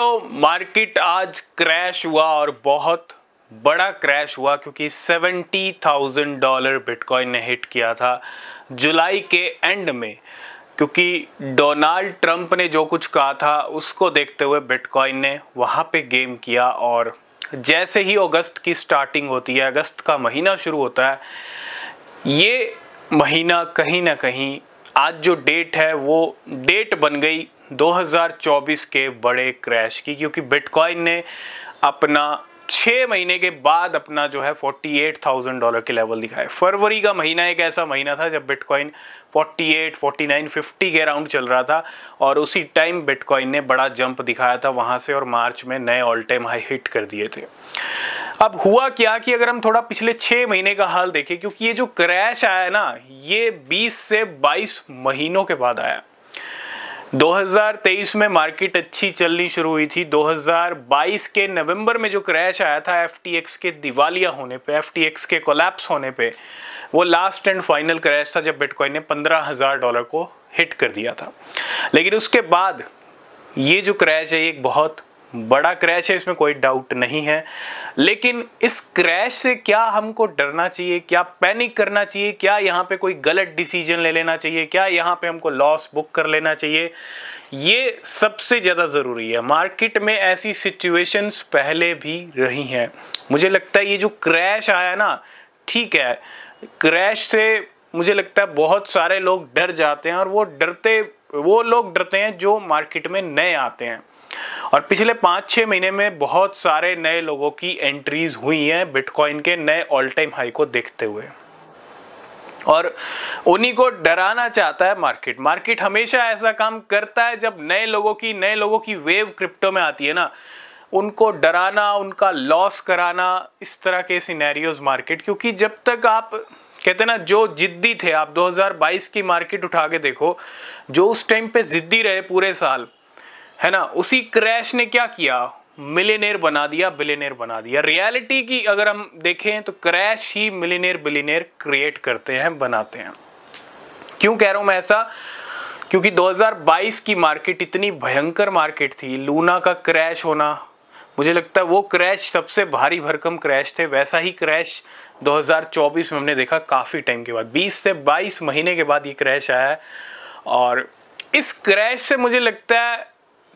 तो मार्केट आज क्रैश हुआ और बहुत बड़ा क्रैश हुआ क्योंकि 70,000 डॉलर बिटकॉइन ने हिट किया था जुलाई के एंड में क्योंकि डोनाल्ड ट्रंप ने जो कुछ कहा था उसको देखते हुए बिटकॉइन ने वहाँ पे गेम किया और जैसे ही अगस्त की स्टार्टिंग होती है अगस्त का महीना शुरू होता है ये महीना कहीं ना कहीं आज जो डेट है वो डेट बन गई 2024 के बड़े क्रैश की क्योंकि बिटकॉइन ने अपना छः महीने के बाद अपना जो है 48,000 डॉलर के लेवल दिखाए फरवरी का महीना एक ऐसा महीना था जब बिटकॉइन 48, 49, 50 के राउंड चल रहा था और उसी टाइम बिटकॉइन ने बड़ा जंप दिखाया था वहाँ से और मार्च में नए ऑल टाइम हाई हिट कर दिए थे अब हुआ क्या कि अगर हम थोड़ा पिछले छः महीने का हाल देखें क्योंकि ये जो क्रैश आया ना ये 20 से 22 महीनों के बाद आया 2023 में मार्केट अच्छी चलनी शुरू हुई थी 2022 के नवंबर में जो क्रैश आया था एफ के दिवालिया होने पे एफ के कोलैप्स होने पे वो लास्ट एंड फाइनल क्रैश था जब बिटकॉइन ने पंद्रह हज़ार डॉलर को हिट कर दिया था लेकिन उसके बाद ये जो क्रैश है एक बहुत बड़ा क्रैश है इसमें कोई डाउट नहीं है लेकिन इस क्रैश से क्या हमको डरना चाहिए क्या पैनिक करना चाहिए क्या यहाँ पे कोई गलत डिसीजन ले लेना चाहिए क्या यहाँ पे हमको लॉस बुक कर लेना चाहिए ये सबसे ज़्यादा ज़रूरी है मार्केट में ऐसी सिचुएशंस पहले भी रही हैं मुझे लगता है ये जो क्रैश आया ना ठीक है क्रैश से मुझे लगता है बहुत सारे लोग डर जाते हैं और वो डरते वो लोग डरते हैं जो मार्केट में नए आते हैं और पिछले पाँच छः महीने में बहुत सारे नए लोगों की एंट्रीज हुई हैं बिटकॉइन के नए ऑल टाइम हाई को देखते हुए और उन्हीं को डराना चाहता है मार्केट मार्केट हमेशा ऐसा काम करता है जब नए लोगों की नए लोगों की वेव क्रिप्टो में आती है ना उनको डराना उनका लॉस कराना इस तरह के सिनेरियोज मार्केट क्योंकि जब तक आप कहते ना जो जिद्दी थे आप 2022 की मार्केट उठा के देखो जो उस टाइम पे जिद्दी रहे पूरे साल है ना उसी क्रैश ने क्या किया मिलेनियर बना दिया बिलेनियर बना दिया रियलिटी की अगर हम देखें तो क्रैश ही मिलेनियर बिलेनियर क्रिएट करते हैं बनाते हैं क्यों कह रहा हूं मैं ऐसा क्योंकि 2022 की मार्केट इतनी भयंकर मार्केट थी लूना का क्रैश होना मुझे लगता है वो क्रैश सबसे भारी भरकम क्रैश थे वैसा ही क्रैश 2024 में हमने देखा काफ़ी टाइम के बाद 20 से 22 महीने के बाद ये क्रैश आया है और इस क्रैश से मुझे लगता है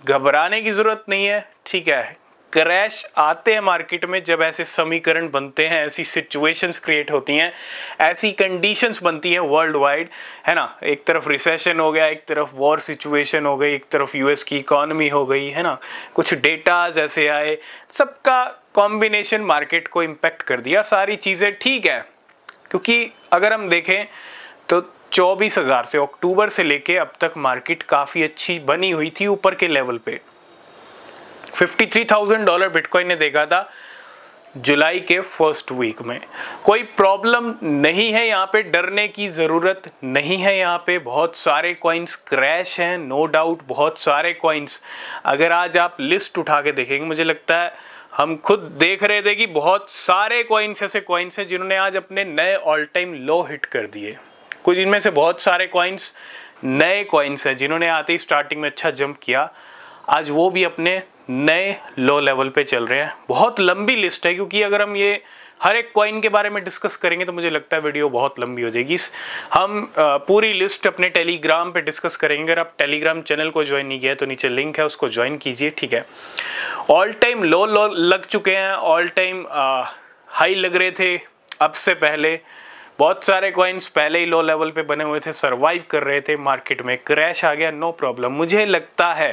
घबराने की ज़रूरत नहीं है ठीक है क्रैश आते हैं मार्केट में जब ऐसे समीकरण बनते हैं ऐसी सिचुएशंस क्रिएट होती हैं ऐसी कंडीशंस बनती हैं वर्ल्ड वाइड है ना एक तरफ रिसेशन हो गया एक तरफ वॉर सिचुएशन हो गई एक तरफ यूएस की इकॉनमी हो गई है ना कुछ डेटाज ऐसे आए सबका कॉम्बिनेशन मार्केट को इम्पेक्ट कर दिया सारी चीज़ें ठीक है क्योंकि अगर हम देखें तो चौबीस हज़ार से अक्टूबर से लेके अब तक मार्केट काफ़ी अच्छी बनी हुई थी ऊपर के लेवल पे 53,000 डॉलर बिटकॉइन ने देखा था जुलाई के फर्स्ट वीक में कोई प्रॉब्लम नहीं है यहाँ पे डरने की ज़रूरत नहीं है यहाँ पे बहुत सारे कॉइन्स क्रैश हैं नो डाउट बहुत सारे कॉइन्स अगर आज आप लिस्ट उठा के देखेंगे मुझे लगता है हम खुद देख रहे थे कि बहुत सारे कॉइन्स ऐसे कॉइन्स हैं जिन्होंने आज अपने नए ऑल टाइम लो हिट कर दिए कुछ इनमें से बहुत सारे कॉइन्स नए कॉइन्स हैं जिन्होंने आते ही स्टार्टिंग में अच्छा जंप किया आज वो भी अपने नए लो लेवल पे चल रहे हैं बहुत लंबी लिस्ट है क्योंकि अगर हम ये हर एक कॉइन के बारे में डिस्कस करेंगे तो मुझे लगता है वीडियो बहुत लंबी हो जाएगी हम पूरी लिस्ट अपने टेलीग्राम पे डिस्कस करेंगे अगर आप टेलीग्राम चैनल को ज्वाइन नहीं किया है तो नीचे लिंक है उसको ज्वाइन कीजिए ठीक है ऑल टाइम लो लो लग चुके हैं ऑल टाइम हाई लग रहे थे अब से पहले बहुत सारे कॉइन्स पहले ही लो लेवल पे बने हुए थे सरवाइव कर रहे थे मार्केट में क्रैश आ गया नो प्रॉब्लम मुझे लगता है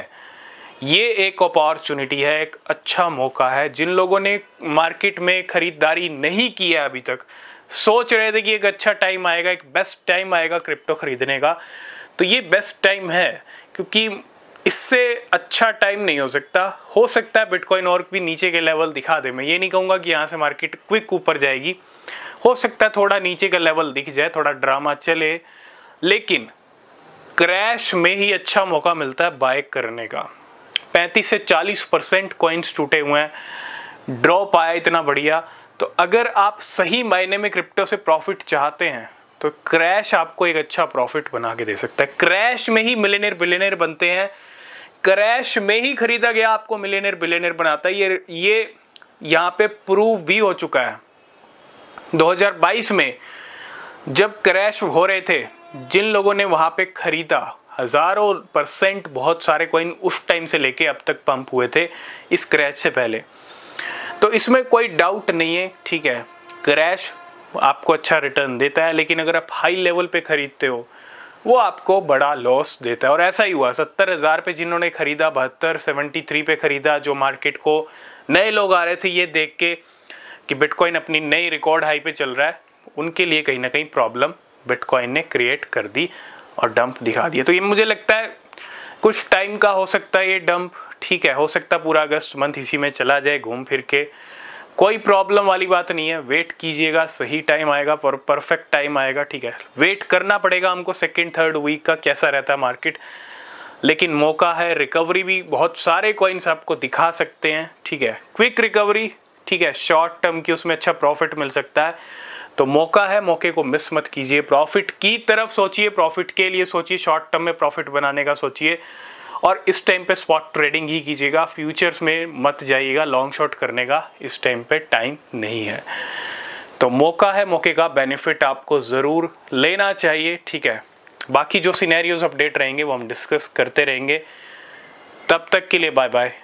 ये एक अपॉर्चुनिटी है एक अच्छा मौका है जिन लोगों ने मार्केट में खरीदारी नहीं की है अभी तक सोच रहे थे कि एक अच्छा टाइम आएगा एक बेस्ट टाइम आएगा क्रिप्टो खरीदने का तो ये बेस्ट टाइम है क्योंकि इससे अच्छा टाइम नहीं हो सकता हो सकता है बिटकॉइन और भी नीचे के लेवल दिखा दे मैं ये नहीं कहूँगा कि यहाँ से मार्केट क्विक ऊपर जाएगी हो सकता है थोड़ा नीचे का लेवल दिख जाए थोड़ा ड्रामा चले लेकिन क्रैश में ही अच्छा मौका मिलता है बाय करने का 35 से 40 परसेंट कॉइन्स टूटे हुए हैं ड्रॉप आया इतना बढ़िया तो अगर आप सही मायने में क्रिप्टो से प्रॉफिट चाहते हैं तो क्रैश आपको एक अच्छा प्रॉफिट बना के दे सकता है क्रैश में ही मिलेनियर बिलेनियर बनते हैं क्रैश में ही खरीदा गया आपको मिलेनियर बिलेनियर बनाता है ये ये यहाँ पे प्रूव भी हो चुका है 2022 में जब क्रैश हो रहे थे जिन लोगों ने वहां पे खरीदा हज़ारों परसेंट बहुत सारे कॉइन उस टाइम से लेके अब तक पंप हुए थे इस क्रैश से पहले तो इसमें कोई डाउट नहीं है ठीक है क्रैश आपको अच्छा रिटर्न देता है लेकिन अगर आप हाई लेवल पे खरीदते हो वो आपको बड़ा लॉस देता है और ऐसा ही हुआ सत्तर हज़ार पे जिन्होंने ख़रीदा बहत्तर सेवेंटी थ्री पे ख़रीदा जो मार्केट को नए लोग आ रहे थे ये देख के कि बिटकॉइन अपनी नई रिकॉर्ड हाई पे चल रहा है उनके लिए कहीं ना कहीं प्रॉब्लम बिटकॉइन ने क्रिएट कर दी और डंप दिखा दिया तो ये मुझे लगता है कुछ टाइम का हो सकता है ये डंप ठीक है हो सकता पूरा अगस्त मंथ इसी में चला जाए घूम फिर के कोई प्रॉब्लम वाली बात नहीं है वेट कीजिएगा सही टाइम आएगा पर परफेक्ट टाइम आएगा ठीक है वेट करना पड़ेगा हमको सेकेंड थर्ड वीक का कैसा रहता है मार्केट लेकिन मौका है रिकवरी भी बहुत सारे कॉइन्स आपको दिखा सकते हैं ठीक है क्विक रिकवरी ठीक है शॉर्ट टर्म की उसमें अच्छा प्रॉफिट मिल सकता है तो मौका है मौके को मिस मत कीजिए प्रॉफिट की तरफ सोचिए प्रॉफिट के लिए सोचिए शॉर्ट टर्म में प्रॉफिट बनाने का सोचिए और इस टाइम पे स्पॉट ट्रेडिंग ही कीजिएगा फ्यूचर्स में मत जाइएगा लॉन्ग शॉर्ट करने का इस टाइम पे टाइम नहीं है तो मौका है मौके का बेनिफिट आपको ज़रूर लेना चाहिए ठीक है बाकी जो सीनेरियोज अपडेट रहेंगे वो हम डिस्कस करते रहेंगे तब तक के लिए बाय बाय